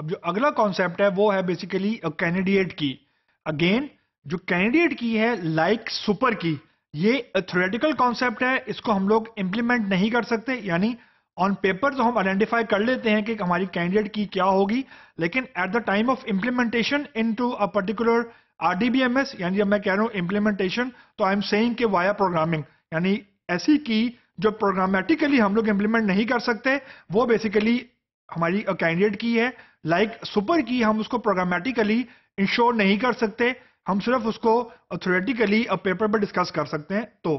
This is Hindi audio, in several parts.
अब जो अगला कॉन्सेप्ट है वो है बेसिकली कैंडिडेट की अगेन जो कैंडिडेट की है लाइक like सुपर की ये थ्रेटिकल कॉन्सेप्ट है इसको हम लोग इंप्लीमेंट नहीं कर सकते यानी ऑन पेपर तो हम आइडेंटिफाई कर लेते हैं कि हमारी कैंडिडेट की क्या होगी लेकिन at the time of implementation into a particular R यानी जब मैं कह रहा हूं इंप्लीमेंटेशन तो आई एम सेइंग के वाया प्रोग्रामिंग यानी ऐसी की जो प्रोग्रामेटिकली हम लोग इंप्लीमेंट नहीं कर सकते वो बेसिकली हमारी कैंडिडेट की है लाइक सुपर की हम उसको प्रोग्रामेटिकली इंश्योर नहीं कर सकते हम सिर्फ उसको अथोरेटिकली पेपर पर डिस्कस कर सकते हैं तो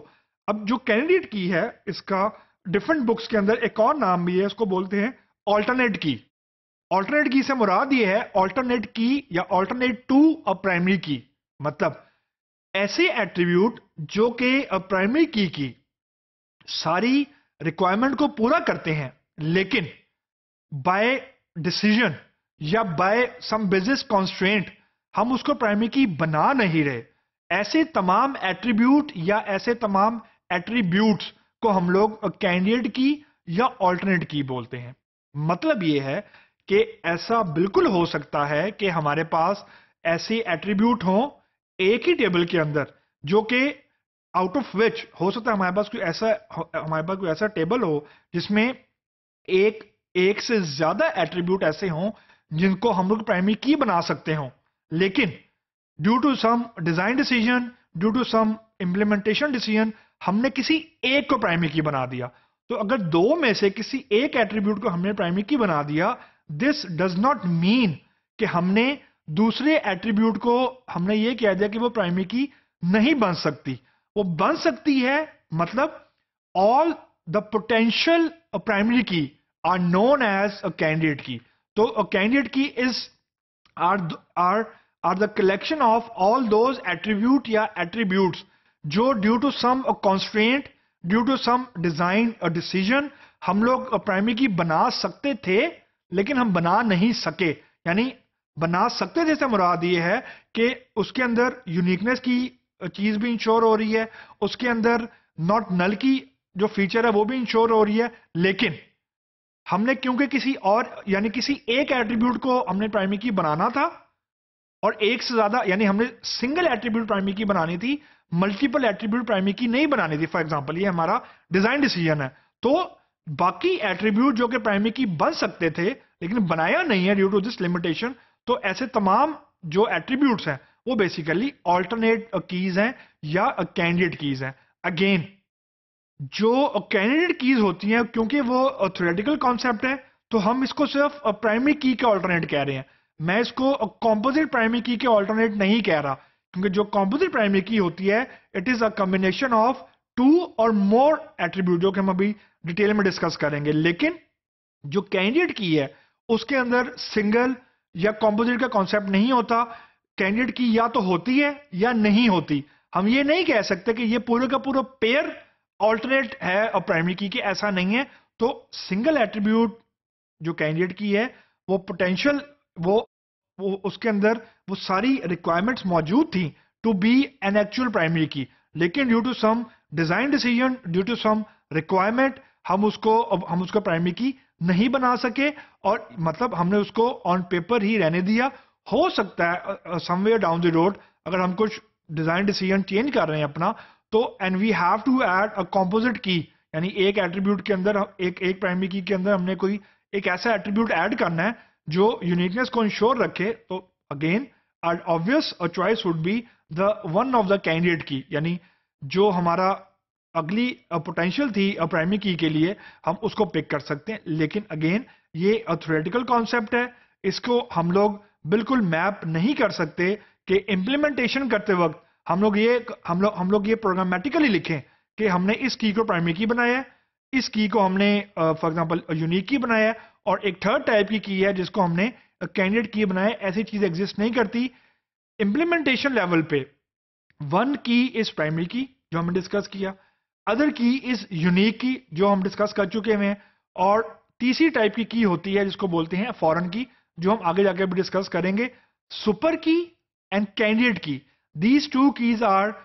अब जो कैंडिडेट की है इसका डिफरेंट बुक्स के अंदर एक और नाम भी है इसको बोलते हैं ऑल्टरनेट की ऑल्टरनेट की से मुराद ये है ऑल्टरनेट की या ऑल्टरनेट टू अ प्राइमरी की मतलब ऐसे एट्रीब्यूट जो कि प्राइमरी की की सारी रिक्वायरमेंट को पूरा करते हैं लेकिन बाय डिसीजन या बाय सम बिजनेस कॉन्स्ट्रेंट हम उसको प्राइमरी की बना नहीं रहे ऐसे तमाम एट्रीब्यूट या ऐसे तमाम एट्रीब्यूट को हम लोग कैंडिडेट की या ऑल्टरनेट की बोलते हैं मतलब यह है कि ऐसा बिल्कुल हो सकता है कि हमारे पास ऐसे एट्रीब्यूट हो एक ही टेबल के अंदर जो कि आउट ऑफ विच हो सकता है हमारे पास कोई ऐसा हमारे पास कोई ऐसा टेबल हो जिसमें एक एक से ज्यादा एट्रीब्यूट ऐसे हों जिनको हम लोग प्राइमरी की बना सकते हो लेकिन due to some design decision due to some implementation decision हमने किसी एक को प्राइमरी की बना दिया तो अगर दो में से किसी एक एट्रीब्यूट को हमने प्राइमरी की बना दिया दिस डज नॉट मीन कि हमने दूसरे एट्रीब्यूट को हमने ये कह दिया कि वो प्राइमरी की नहीं बन सकती वो बन सकती है मतलब all the potential primary key are known as a candidate key तो कैंडिडेट की इस are are are the collection of all those attribute या एट्रीब्यूट जो due to some constraint due to some design decision हम लोग प्राइमरी की बना सकते थे लेकिन हम बना नहीं सके यानी बना सकते थे मुराद ये है कि उसके अंदर यूनिकनेस की चीज भी इंश्योर हो रही है उसके अंदर नॉट नल की जो फीचर है वो भी इंश्योर हो रही है लेकिन हमने क्योंकि किसी और यानी किसी एक एट्रीब्यूट को हमने प्राइमरी की बनाना था और एक से ज्यादा यानी हमने सिंगल एट्रीब्यूट प्राइमरी की बनानी थी मल्टीपल एट्रीब्यूट प्राइमरी की नहीं बनानी थी फॉर एग्जाम्पल ये हमारा डिजाइन डिसीजन है तो बाकी एट्रीब्यूट जो कि प्राइमरी की बन सकते थे लेकिन बनाया नहीं है ड्यू टू दिस लिमिटेशन तो ऐसे तमाम जो एट्रीब्यूट्स हैं वो बेसिकली ऑल्टरनेट कीज हैं या कैंडिडेट कीज हैं अगेन जो कैंडिडेट कीज होती हैं क्योंकि वो थोरेटिकल कॉन्सेप्ट है तो हम इसको सिर्फ प्राइमरी की के ऑल्टरनेट कह रहे हैं मैं इसको कॉम्पोजिट प्राइमरी की के ऑल्टरनेट नहीं कह रहा क्योंकि जो कॉम्पोजिट प्राइमरी की होती है it is a combination of two और मोर एट्रीब्यूट जो कि हम अभी डिटेल में डिस्कस करेंगे लेकिन जो कैंडिडेट की है उसके अंदर सिंगल या कॉम्पोजिट का कॉन्सेप्ट नहीं होता कैंडिडेट की या तो होती है या नहीं होती हम ये नहीं कह सकते कि ये पूरे का पूरा पेयर ऑल्टरनेट है और प्राइमरी की के ऐसा नहीं है तो सिंगल एट्रीब्यूट जो कैंडिडेट की है वो पोटेंशियल वो वो उसके अंदर वो सारी रिक्वायरमेंट्स मौजूद थी to be an actual primary key लेकिन due to some design decision due to some requirement हम उसको हम उसको प्राइमरी की नहीं बना सके और मतलब हमने उसको ऑन पेपर ही रहने दिया हो सकता है समवेयर डाउन द रोड अगर हम कुछ डिजाइन डिसीजन चेंज कर रहे हैं अपना तो and we have to add a composite key यानी एक एट्रीब्यूट के अंदर एक एक प्राइमरी की के अंदर हमने कोई एक ऐसा एट्रीब्यूट ऐड करना है जो यूनिकनेस को इंश्योर रखे तो again obvious choice would be the one of the candidate key यानी जो हमारा अगली पोटेंशियल थी प्राइमरी की के लिए हम उसको पिक कर सकते हैं लेकिन अगेन ये अथोरेटिकल कॉन्सेप्ट है इसको हम लोग बिल्कुल मैप नहीं कर सकते कि इम्प्लीमेंटेशन करते वक्त हम लोग ये हम लोग हम लोग ये प्रोग्रामेटिकली लिखें कि हमने इस की को प्राइमरी की बनाया है इस की को हमने फॉर एग्जांपल यूनिक की बनाया है और एक थर्ड टाइप की की है जिसको हमने कैंडिडेट की बनाया ऐसी चीज एग्जिस्ट नहीं करती इंप्लीमेंटेशन लेवल पे वन की इस प्राइमरी की जो हमने डिस्कस किया अदर की इस यूनिक की जो हम डिस्कस कर चुके हुए हैं और तीसरी टाइप की की होती है जिसको बोलते हैं फॉरन की जो हम आगे जाके भी डिस्कस करेंगे super key and candidate key these two keys are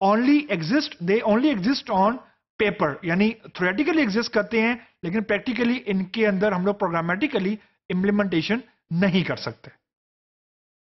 only exist they only exist on paper यानी थ्योरेटिकली एग्जिस्ट करते हैं लेकिन प्रैक्टिकली इनके अंदर हम लोग प्रोग्रामेटिकली इंप्लीमेंटेशन नहीं कर सकते